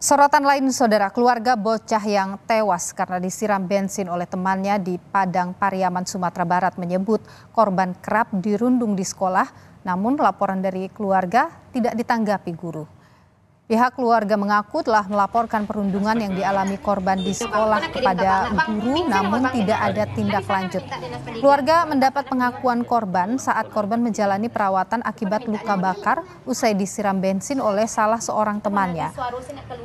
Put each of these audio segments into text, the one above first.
Sorotan lain saudara, keluarga bocah yang tewas karena disiram bensin oleh temannya di Padang Pariaman, Sumatera Barat menyebut korban kerap dirundung di sekolah, namun laporan dari keluarga tidak ditanggapi guru. Pihak keluarga mengaku telah melaporkan perundungan yang dialami korban di sekolah kepada guru namun tidak ada tindak lanjut. Keluarga mendapat pengakuan korban saat korban menjalani perawatan akibat luka bakar usai disiram bensin oleh salah seorang temannya.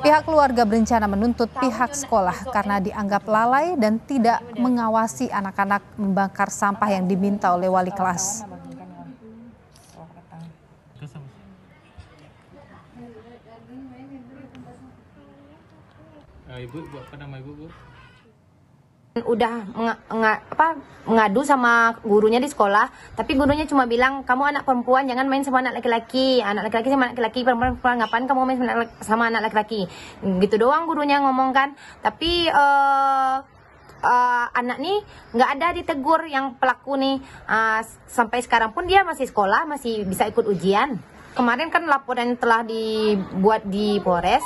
Pihak keluarga berencana menuntut pihak sekolah karena dianggap lalai dan tidak mengawasi anak-anak membakar sampah yang diminta oleh wali kelas. ibu ibu apa nama ibu bu udah apa, mengadu sama gurunya di sekolah tapi gurunya cuma bilang kamu anak perempuan jangan main sama anak laki-laki anak laki-laki sama anak laki-laki perempuan, perempuan ngapain kamu main sama anak laki-laki gitu doang gurunya ngomong kan tapi uh, uh, anak nih nggak ada ditegur yang pelaku nih uh, sampai sekarang pun dia masih sekolah masih bisa ikut ujian kemarin kan laporan telah dibuat di Polres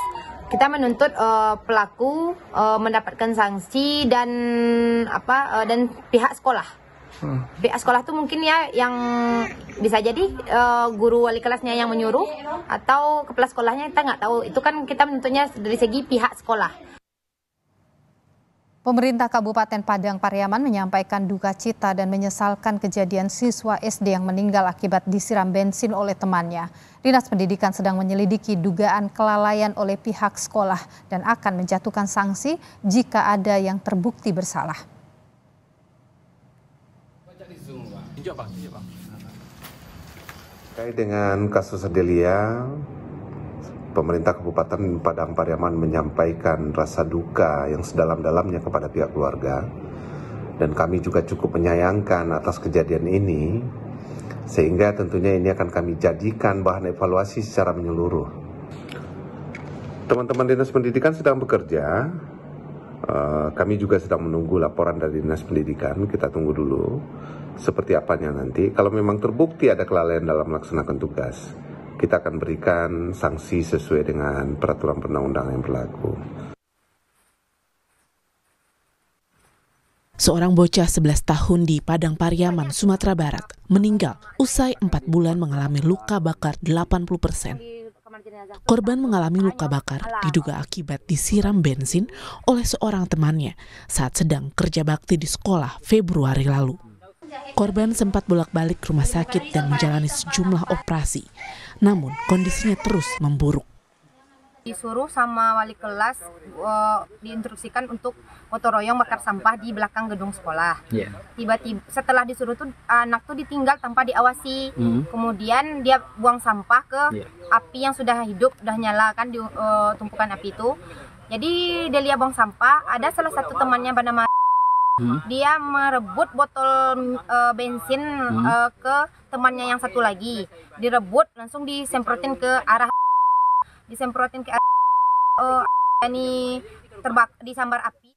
kita menuntut uh, pelaku uh, mendapatkan sanksi dan apa uh, dan pihak sekolah. Hmm. Pihak sekolah tuh mungkin ya yang bisa jadi uh, guru wali kelasnya yang menyuruh atau kepala sekolahnya kita nggak tahu. Itu kan kita menuntutnya dari segi pihak sekolah. Pemerintah Kabupaten Padang Pariaman menyampaikan duka cita dan menyesalkan kejadian siswa SD yang meninggal akibat disiram bensin oleh temannya. Dinas Pendidikan sedang menyelidiki dugaan kelalaian oleh pihak sekolah dan akan menjatuhkan sanksi jika ada yang terbukti bersalah. Terkait dengan kasus Adelia, pemerintah Kabupaten Padang Pariaman menyampaikan rasa duka yang sedalam-dalamnya kepada pihak keluarga. Dan kami juga cukup menyayangkan atas kejadian ini, sehingga tentunya ini akan kami jadikan bahan evaluasi secara menyeluruh. Teman-teman Dinas Pendidikan sedang bekerja, eh, kami juga sedang menunggu laporan dari Dinas Pendidikan. Kita tunggu dulu seperti apanya nanti. Kalau memang terbukti ada kelalaian dalam melaksanakan tugas, kita akan berikan sanksi sesuai dengan peraturan perundang-undang yang berlaku. Seorang bocah 11 tahun di Padang Pariaman, Sumatera Barat, meninggal usai 4 bulan mengalami luka bakar 80 persen. Korban mengalami luka bakar diduga akibat disiram bensin oleh seorang temannya saat sedang kerja bakti di sekolah Februari lalu. Korban sempat bolak-balik rumah sakit dan menjalani sejumlah operasi, namun kondisinya terus memburuk. Disuruh sama wali kelas uh, diinstruksikan untuk motoroyong royong bakar sampah di belakang gedung sekolah. Iya. Tiba-tiba yeah. setelah disuruh tuh anak tuh ditinggal tanpa diawasi. Mm -hmm. Kemudian dia buang sampah ke yeah. api yang sudah hidup, sudah nyala kan di uh, tumpukan api itu. Jadi Delia buang sampah, ada salah satu temannya bernama hmm. dia merebut botol uh, bensin hmm. uh, ke temannya yang satu lagi direbut langsung disemprotin ke arah disemprotin ke arah uh, ini terbak disambar api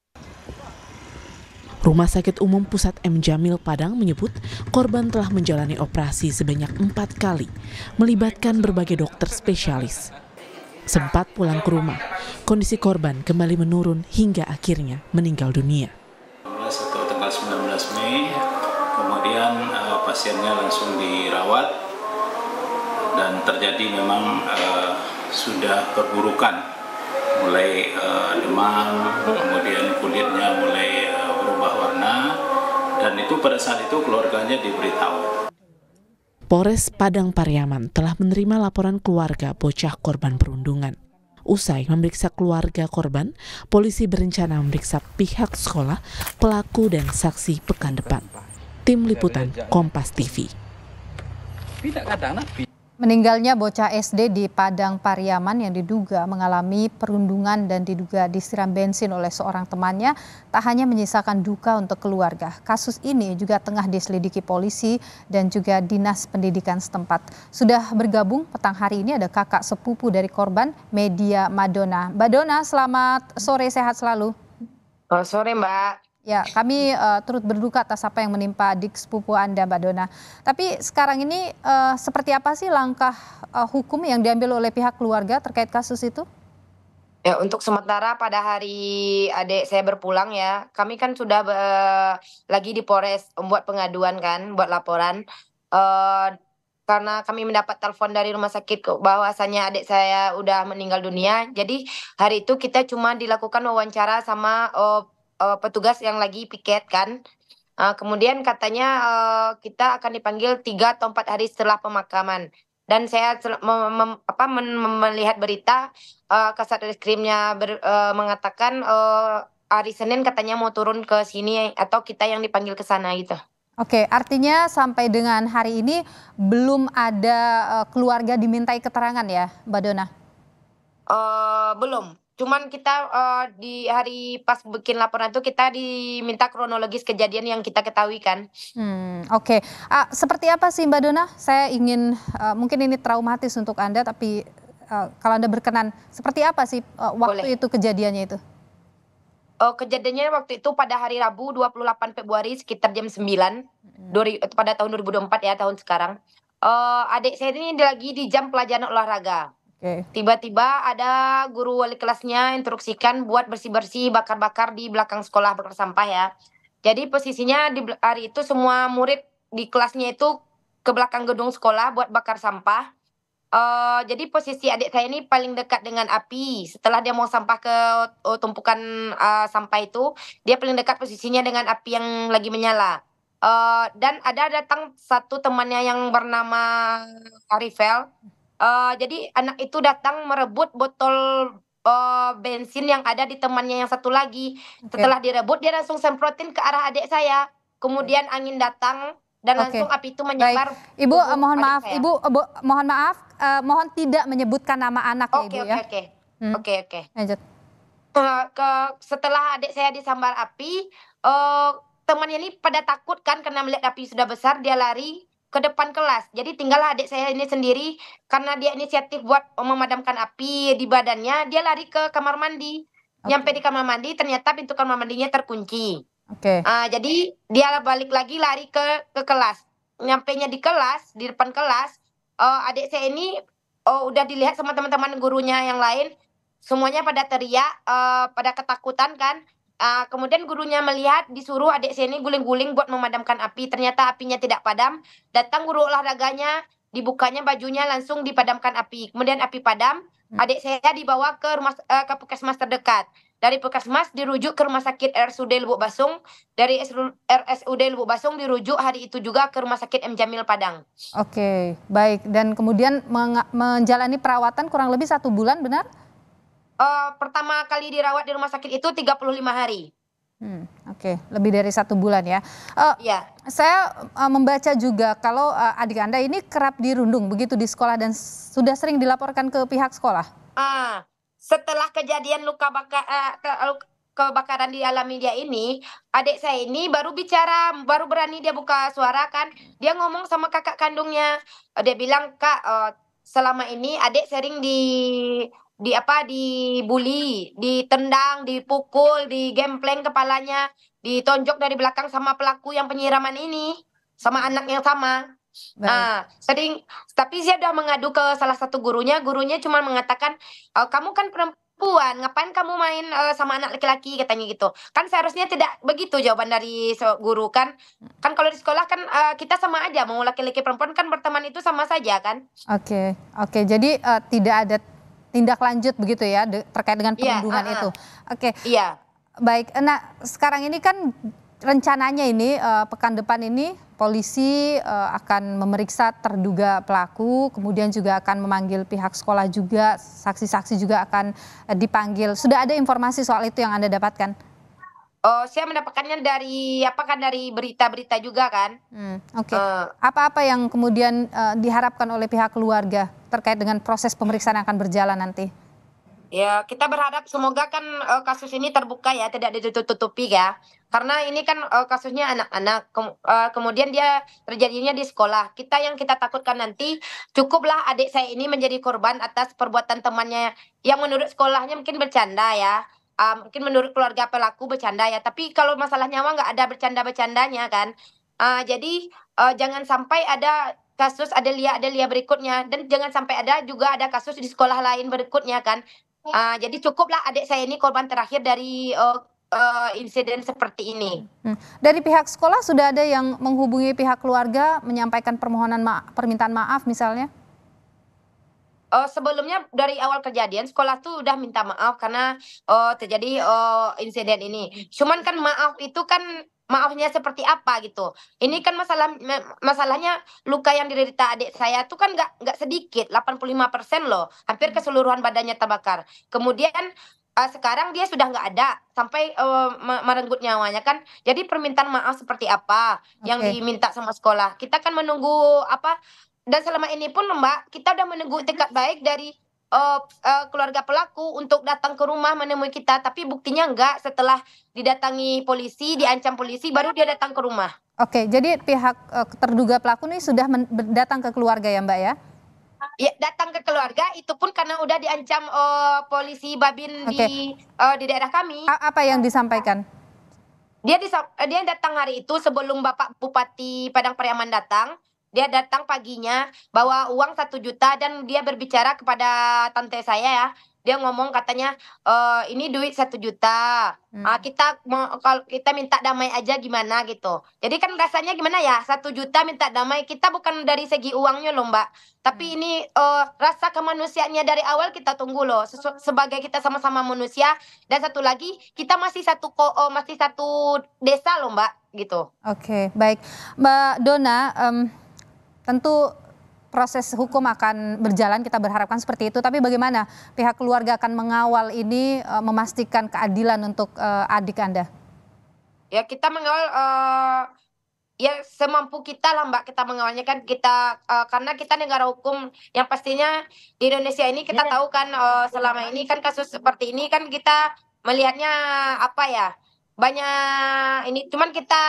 Rumah Sakit Umum Pusat M. Jamil Padang menyebut korban telah menjalani operasi sebanyak empat kali, melibatkan berbagai dokter spesialis. Sempat pulang ke rumah, kondisi korban kembali menurun hingga akhirnya meninggal dunia. pasiennya langsung dirawat dan terjadi memang uh, sudah perburukan mulai uh, demam kemudian kulitnya mulai uh, berubah warna dan itu pada saat itu keluarganya diberitahu Polres Padang Pariaman telah menerima laporan keluarga bocah korban perundungan. Usai memeriksa keluarga korban, polisi berencana memeriksa pihak sekolah, pelaku, dan saksi pekan depan. Tim Liputan Kompas TV. Meninggalnya bocah SD di Padang Pariaman yang diduga mengalami perundungan dan diduga disiram bensin oleh seorang temannya tak hanya menyisakan duka untuk keluarga. Kasus ini juga tengah diselidiki polisi dan juga dinas pendidikan setempat. Sudah bergabung petang hari ini ada kakak sepupu dari korban Media Madonna. Madonna selamat sore sehat selalu. Oh, sore Mbak. Ya, kami uh, turut berduka atas apa yang menimpa adik sepupu Anda, Mbak Dona. Tapi sekarang ini uh, seperti apa sih langkah uh, hukum yang diambil oleh pihak keluarga terkait kasus itu? Ya, untuk sementara pada hari adik saya berpulang ya, kami kan sudah uh, lagi di Polres membuat pengaduan kan, buat laporan. Uh, karena kami mendapat telepon dari rumah sakit bahwasannya adik saya udah meninggal dunia. Jadi hari itu kita cuma dilakukan wawancara sama uh, uh, petugas yang lagi piket kan. Uh, kemudian katanya uh, kita akan dipanggil tiga atau empat hari setelah pemakaman. Dan saya apa, melihat berita uh, kasat reskrimnya ber, uh, mengatakan uh, hari Senin katanya mau turun ke sini atau kita yang dipanggil ke sana gitu. Oke, artinya sampai dengan hari ini belum ada uh, keluarga dimintai keterangan ya, Mbak Dona? Uh, belum, Cuman kita uh, di hari pas bikin laporan itu kita diminta kronologis kejadian yang kita ketahui kan. Hmm, Oke, okay. uh, seperti apa sih Mbak Dona? Saya ingin uh, mungkin ini traumatis untuk anda, tapi uh, kalau anda berkenan, seperti apa sih uh, waktu Boleh. itu kejadiannya itu? uh, kejadiannya waktu itu pada hari Rabu 28 Februari sekitar jam 9 hmm. pada tahun 2024 ya tahun sekarang. Uh, adik saya ini lagi di jam pelajaran olahraga tiba Tiba-tiba ada guru wali kelasnya instruksikan buat bersih-bersih, bakar-bakar di belakang sekolah bakar sampah ya. Jadi posisinya di hari itu semua murid di kelasnya itu ke belakang gedung sekolah buat bakar sampah. Uh, jadi posisi adik saya ini paling dekat dengan api. Setelah dia mau sampah ke uh, tumpukan uh, sampah itu, dia paling dekat posisinya dengan api yang lagi menyala. Uh, dan ada datang satu temannya yang bernama Arifel Uh, jadi anak itu datang merebut botol uh, bensin yang ada di temannya yang satu lagi. Okay. Setelah direbut dia langsung semprotin ke arah adik saya. Kemudian angin datang dan okay. langsung api itu menyebar. Baik. Ibu uh, mohon maaf, saya. Ibu uh, mohon maaf, uh, mohon tidak menyebutkan nama anak okay, ya Ibu okay, ya. Oke ya. Hmm. oke oke. Lanjut. ke setelah adik saya disambar api, uh, temannya ini pada takut kan karena melihat api sudah besar, dia lari ke depan kelas. Jadi tinggal adik saya ini sendiri karena dia inisiatif buat memadamkan api di badannya, dia lari ke kamar mandi. Okay. Nyampe di kamar mandi ternyata pintu kamar mandinya terkunci. Oke. Okay. Uh, jadi dia balik lagi lari ke ke kelas. Nyampe nya di kelas, di depan kelas, uh, adik saya ini uh, udah dilihat sama teman-teman gurunya yang lain, semuanya pada teriak, uh, pada ketakutan kan. Uh, kemudian gurunya melihat disuruh adik sini guling-guling buat memadamkan api. Ternyata apinya tidak padam. Datang guru olahraganya, dibukanya bajunya langsung dipadamkan api. Kemudian api padam, hmm. adik saya dibawa ke rumah uh, ke puskesmas terdekat. Dari puskesmas dirujuk ke rumah sakit RSUD Lubuk Basung. Dari RSUD Lubuk Basung dirujuk hari itu juga ke rumah sakit M Jamil Padang. Oke, baik. Dan kemudian menjalani perawatan kurang lebih satu bulan, benar? uh, pertama kali dirawat di rumah sakit itu 35 hari. Hmm, Oke, okay. lebih dari satu bulan ya. Uh, ya. Saya uh, membaca juga kalau uh, adik anda ini kerap dirundung begitu di sekolah dan sudah sering dilaporkan ke pihak sekolah. Uh, setelah kejadian luka bakar uh, ke, luka, kebakaran dialami dia ini, adik saya ini baru bicara, baru berani dia buka suara kan. Dia ngomong sama kakak kandungnya, dia bilang kak, uh, selama ini adik sering di di apa dibully, ditendang, dipukul, digempleng kepalanya, ditonjok dari belakang sama pelaku yang penyiraman ini, sama hmm. anak yang sama. Nah, Nah, sering tapi dia sudah mengadu ke salah satu gurunya, gurunya cuma mengatakan oh, kamu kan perempuan, ngapain kamu main uh, sama anak laki-laki katanya gitu. Kan seharusnya tidak begitu jawaban dari guru kan. Hmm. Kan kalau di sekolah kan uh, kita sama aja mau laki-laki perempuan kan berteman itu sama saja kan. Oke. Okay. Oke, okay. jadi uh, tidak ada tindak lanjut begitu ya de, terkait dengan iya, perundungan yeah, uh, uh. itu. Oke. Okay. Iya. Baik. Nah, sekarang ini kan rencananya ini uh, pekan depan ini polisi uh, akan memeriksa terduga pelaku, kemudian juga akan memanggil pihak sekolah juga, saksi-saksi juga akan uh, dipanggil. Sudah ada informasi soal itu yang Anda dapatkan? Oh, saya mendapatkannya dari apa kan dari berita-berita juga kan? Hmm, Oke. Okay. Uh, eh, Apa-apa yang kemudian uh, diharapkan oleh pihak keluarga terkait dengan proses pemeriksaan yang akan berjalan nanti? Ya, kita berharap semoga kan uh, kasus ini terbuka ya, tidak ditutup-tutupi ya. Karena ini kan uh, kasusnya anak-anak, Kem, uh, kemudian dia terjadinya di sekolah. Kita yang kita takutkan nanti cukuplah adik saya ini menjadi korban atas perbuatan temannya yang menurut sekolahnya mungkin bercanda ya uh, mungkin menurut keluarga pelaku bercanda ya tapi kalau masalah nyawa nggak ada bercanda bercandanya kan uh, jadi uh, jangan sampai ada kasus ada lia ada lia berikutnya dan jangan sampai ada juga ada kasus di sekolah lain berikutnya kan uh, jadi cukuplah adik saya ini korban terakhir dari uh, uh, insiden seperti ini hmm. dari pihak sekolah sudah ada yang menghubungi pihak keluarga menyampaikan permohonan ma permintaan maaf misalnya uh, sebelumnya dari awal kejadian sekolah tuh udah minta maaf karena uh, terjadi uh, insiden ini. Cuman kan maaf itu kan maafnya seperti apa gitu. Ini kan masalah masalahnya luka yang diderita adik saya tuh kan nggak nggak sedikit, 85% loh, hampir hmm. keseluruhan badannya terbakar. Kemudian uh, sekarang dia sudah nggak ada sampai uh, merenggut nyawanya kan jadi permintaan maaf seperti apa okay. yang diminta sama sekolah kita kan menunggu apa dan selama ini pun Mbak kita udah menunggu tekad baik dari uh, uh, keluarga pelaku untuk datang ke rumah menemui kita tapi buktinya enggak setelah didatangi polisi diancam polisi baru dia datang ke rumah. Oke, jadi pihak uh, terduga pelaku ini sudah datang ke keluarga ya Mbak ya? Ya, datang ke keluarga itu pun karena udah diancam uh, polisi Babin okay. di uh, di daerah kami. A apa yang disampaikan? Dia dia datang hari itu sebelum Bapak Bupati Padang Pariaman datang dia datang paginya bawa uang satu juta dan dia berbicara kepada tante saya ya dia ngomong katanya e, ini duit satu juta hmm. ah, kita mau kalau kita minta damai aja gimana gitu jadi kan rasanya gimana ya satu juta minta damai kita bukan dari segi uangnya loh mbak tapi hmm. ini uh, rasa kemanusiaannya dari awal kita tunggu loh Sesu sebagai kita sama-sama manusia dan satu lagi kita masih satu ko uh, masih satu desa loh mbak gitu oke okay, baik mbak Dona um, tentu proses hukum akan berjalan kita berharapkan seperti itu tapi bagaimana pihak keluarga akan mengawal ini eh, memastikan keadilan untuk eh, adik Anda? Ya kita mengawal uh, ya semampu kita lah Mbak kita mengawalnya kan kita uh, karena kita negara hukum yang pastinya di Indonesia ini kita ya. tahu kan uh, selama ini kan kasus seperti ini kan kita melihatnya apa ya banyak ini cuman kita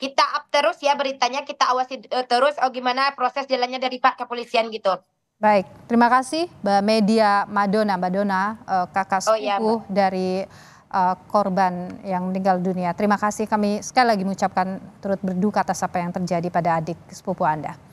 kita up terus ya beritanya, kita awasi uh, terus oh gimana proses jalannya dari Pak kepolisian gitu. Baik, terima kasih Mbak Media Madonna, Mbak Dona, uh, eh, kakak oh, iya, sepupu iya, dari uh, korban yang meninggal dunia. Terima kasih kami sekali lagi mengucapkan turut berduka atas apa yang terjadi pada adik sepupu Anda.